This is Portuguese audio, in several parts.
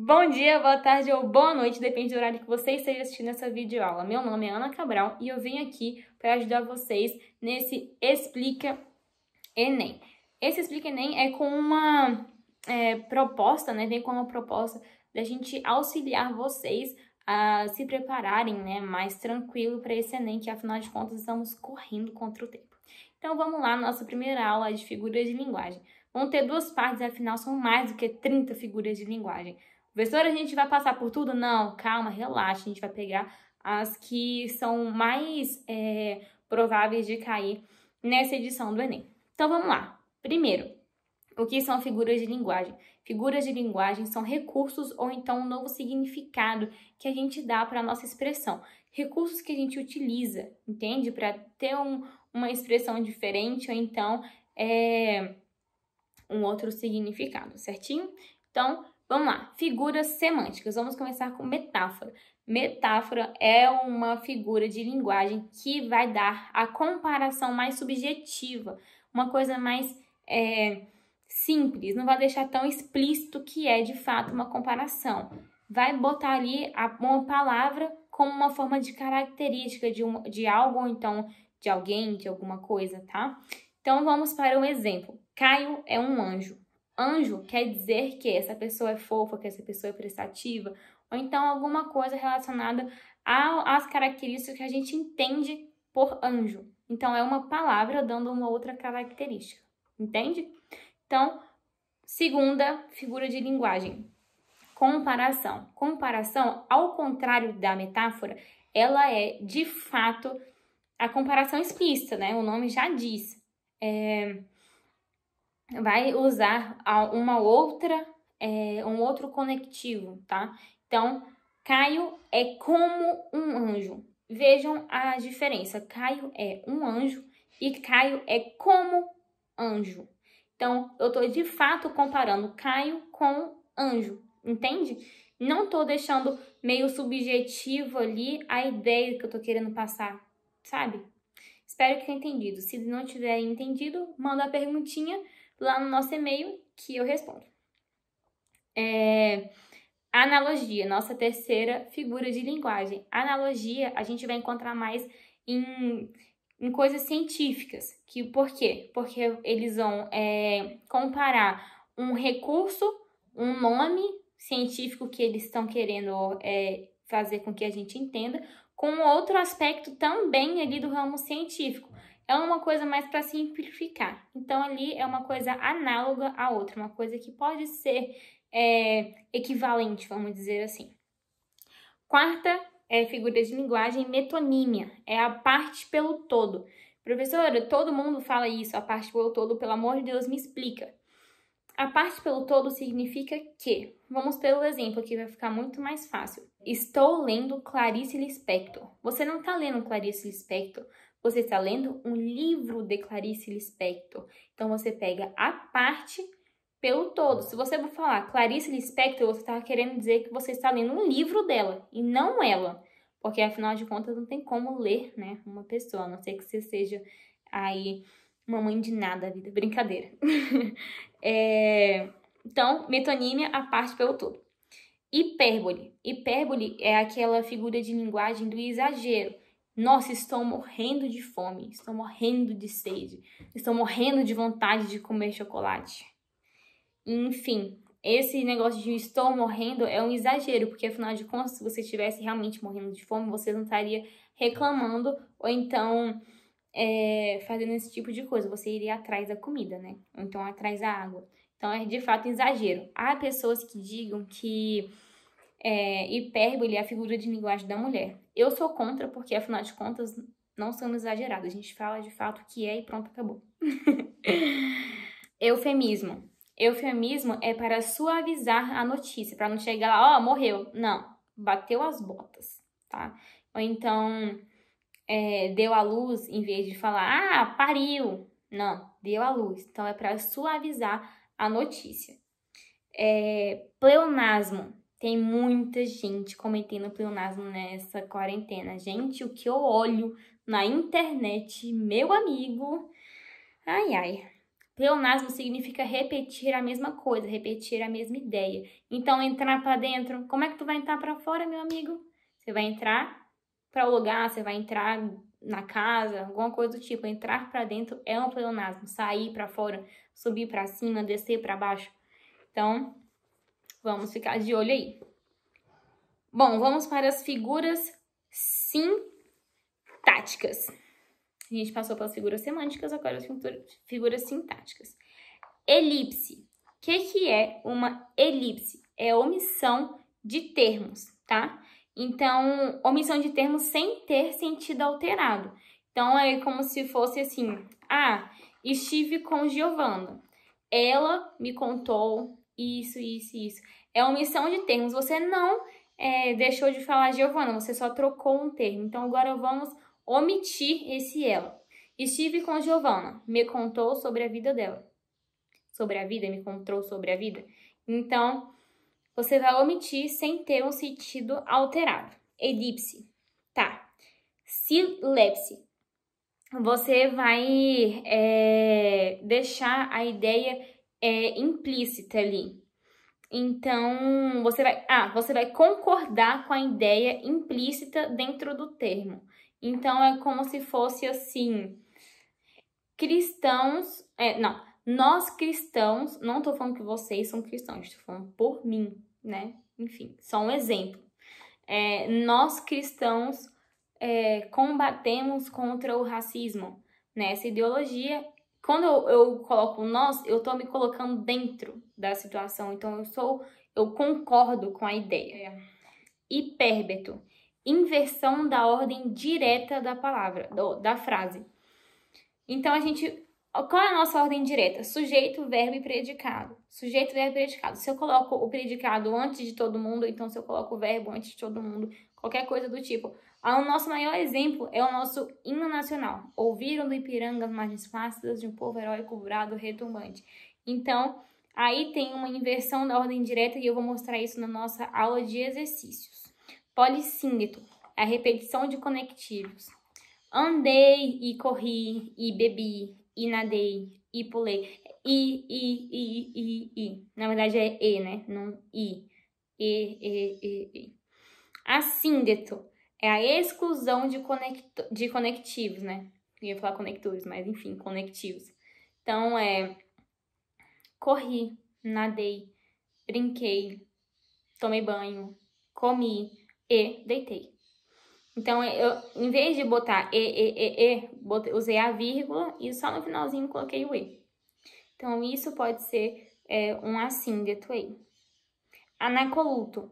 Bom dia, boa tarde ou boa noite, depende do horário que você esteja assistindo essa videoaula. Meu nome é Ana Cabral e eu venho aqui para ajudar vocês nesse Explica Enem. Esse Explica Enem é com uma é, proposta, né? Vem com uma proposta da gente auxiliar vocês a se prepararem né, mais tranquilo para esse Enem, que afinal de contas estamos correndo contra o tempo. Então vamos lá, nossa primeira aula é de figuras de linguagem. Vão ter duas partes, afinal são mais do que 30 figuras de linguagem. Professora, a gente vai passar por tudo? Não, calma, relaxa, a gente vai pegar as que são mais é, prováveis de cair nessa edição do Enem. Então vamos lá. Primeiro, o que são figuras de linguagem? Figuras de linguagem são recursos ou então um novo significado que a gente dá para a nossa expressão. Recursos que a gente utiliza, entende? Para ter um, uma expressão diferente ou então é, um outro significado, certinho? Então, vamos lá. Figuras semânticas. Vamos começar com metáfora. Metáfora é uma figura de linguagem que vai dar a comparação mais subjetiva, uma coisa mais. É, simples, não vai deixar tão explícito que é de fato uma comparação. Vai botar ali a, uma palavra como uma forma de característica de, um, de algo, ou então de alguém, de alguma coisa, tá? Então vamos para o um exemplo. Caio é um anjo. Anjo quer dizer que essa pessoa é fofa, que essa pessoa é prestativa, ou então alguma coisa relacionada às características que a gente entende por anjo. Então é uma palavra dando uma outra característica, entende? Então, segunda figura de linguagem, comparação. Comparação, ao contrário da metáfora, ela é de fato a comparação explícita, né? O nome já diz. É, vai usar uma outra, é, um outro conectivo, tá? Então, Caio é como um anjo. Vejam a diferença. Caio é um anjo e Caio é como anjo. Então, eu estou de fato comparando Caio com anjo, entende? Não estou deixando meio subjetivo ali a ideia que eu estou querendo passar, sabe? Espero que tenha entendido. Se não tiver entendido, manda a perguntinha lá no nosso e-mail que eu respondo. É... Analogia, nossa terceira figura de linguagem. Analogia a gente vai encontrar mais em em coisas científicas. Que, por quê? Porque eles vão é, comparar um recurso, um nome científico que eles estão querendo é, fazer com que a gente entenda, com outro aspecto também ali do ramo científico. É uma coisa mais para simplificar. Então, ali é uma coisa análoga à outra, uma coisa que pode ser é, equivalente, vamos dizer assim. Quarta é figura de linguagem metonímia, é a parte pelo todo. Professora, todo mundo fala isso, a parte pelo todo, pelo amor de Deus, me explica. A parte pelo todo significa que, vamos pelo exemplo que vai ficar muito mais fácil. Estou lendo Clarice Lispector. Você não está lendo Clarice Lispector, você está lendo um livro de Clarice Lispector. Então você pega a parte pelo todo. Se você for falar Clarice Lispector, você está querendo dizer que você está lendo um livro dela e não ela. Porque afinal de contas não tem como ler, né, uma pessoa, a não ser que você seja aí uma mãe de nada, vida, brincadeira. é... então, metonímia, a parte pelo todo. Hipérbole. Hipérbole é aquela figura de linguagem do exagero. Nossa, estou morrendo de fome, estou morrendo de sede, estou morrendo de vontade de comer chocolate. Enfim, esse negócio de estou morrendo é um exagero, porque afinal de contas, se você estivesse realmente morrendo de fome, você não estaria reclamando ou então é, fazendo esse tipo de coisa. Você iria atrás da comida, né? Ou então atrás da água. Então é de fato um exagero. Há pessoas que digam que é, hipérbole é a figura de linguagem da mulher. Eu sou contra, porque afinal de contas, não somos exagerados. A gente fala de fato o que é e pronto, acabou. Eufemismo Eufemismo é para suavizar a notícia, para não chegar lá, ó, oh, morreu. Não, bateu as botas, tá? Ou então, é, deu a luz, em vez de falar, ah, pariu. Não, deu a luz. Então, é para suavizar a notícia. É, pleonasmo. Tem muita gente cometendo pleonasmo nessa quarentena. Gente, o que eu olho na internet, meu amigo. Ai, ai. Pleonasmo significa repetir a mesma coisa, repetir a mesma ideia. Então, entrar para dentro, como é que tu vai entrar para fora, meu amigo? Você vai entrar para o lugar, você vai entrar na casa, alguma coisa do tipo. Entrar para dentro é um pleonasmo. Sair para fora, subir para cima, descer para baixo. Então, vamos ficar de olho aí. Bom, vamos para as figuras sintáticas. A gente passou pelas figuras semânticas, agora as figuras sintáticas. Elipse. O que, que é uma elipse? É omissão de termos, tá? Então, omissão de termos sem ter sentido alterado. Então, é como se fosse assim: ah, estive com Giovana. Ela me contou isso, isso, isso. É omissão de termos. Você não é, deixou de falar Giovana, você só trocou um termo. Então, agora vamos omitir esse ela. Estive com Giovanna, me contou sobre a vida dela. Sobre a vida, me contou sobre a vida. Então, você vai omitir sem ter um sentido alterado. Elipse, Tá. Silepse. Você vai é, deixar a ideia é, implícita ali. Então, você vai, ah, você vai concordar com a ideia implícita dentro do termo. Então é como se fosse assim: cristãos. É, não, nós cristãos, não tô falando que vocês são cristãos, estou falando por mim, né? Enfim, só um exemplo. É, nós cristãos é, combatemos contra o racismo, né? Essa ideologia. Quando eu, eu coloco nós, eu tô me colocando dentro da situação, então eu sou, eu concordo com a ideia. Hipérbeto é inversão da ordem direta da palavra, do, da frase. Então a gente. Qual é a nossa ordem direta? Sujeito, verbo e predicado. Sujeito, verbo e predicado. Se eu coloco o predicado antes de todo mundo, então se eu coloco o verbo antes de todo mundo, qualquer coisa do tipo. Ah, o nosso maior exemplo é o nosso hino nacional. Ouviram do Ipiranga as margens fáceis de um povo heróico brado retumbante. Então, aí tem uma inversão da ordem direta e eu vou mostrar isso na nossa aula de exercícios. Polissíndeto, é a repetição de conectivos. Andei e corri e bebi e nadei e pulei. I, I, I, I, I. Na verdade é E, né? Não I. E, E, E, E. Assíndeto é a exclusão de, conect- de conectivos, né? Eu ia falar conectores, mas enfim, conectivos. Então é. Corri, nadei, brinquei, tomei banho, comi, e deitei. Então, eu, em vez de botar e, e, e, e, botei, usei a vírgula e só no finalzinho coloquei o e. Então, isso pode ser é, um assíndeto aí. Anacoluto,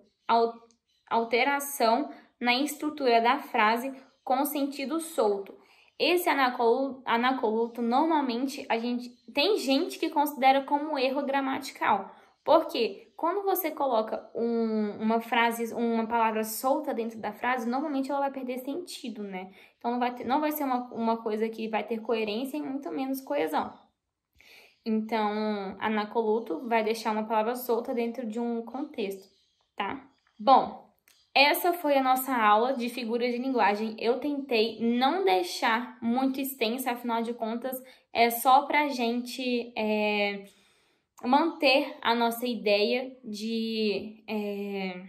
alteração na estrutura da frase com sentido solto. Esse anacoluto, anacoluto normalmente a gente tem gente que considera como erro gramatical, porque quando você coloca um, uma frase, uma palavra solta dentro da frase, normalmente ela vai perder sentido, né? Então não vai, ter, não vai ser uma, uma coisa que vai ter coerência e muito menos coesão. Então, anacoluto vai deixar uma palavra solta dentro de um contexto, tá? Bom, essa foi a nossa aula de figuras de linguagem. Eu tentei não deixar muito extensa, afinal de contas, é só pra gente é, manter a nossa ideia de é,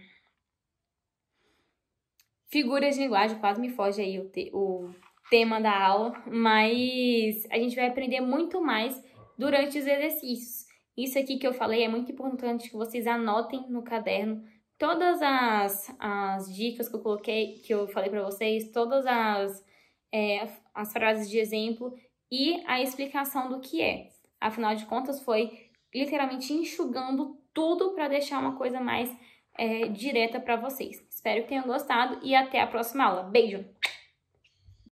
figuras de linguagem, quase me foge aí o, te, o tema da aula, mas a gente vai aprender muito mais durante os exercícios. Isso aqui que eu falei é muito importante que vocês anotem no caderno todas as, as dicas que eu coloquei, que eu falei para vocês, todas as, é, as frases de exemplo e a explicação do que é. Afinal de contas, foi literalmente enxugando tudo para deixar uma coisa mais é, direta para vocês. Espero que tenham gostado e até a próxima aula. Beijo!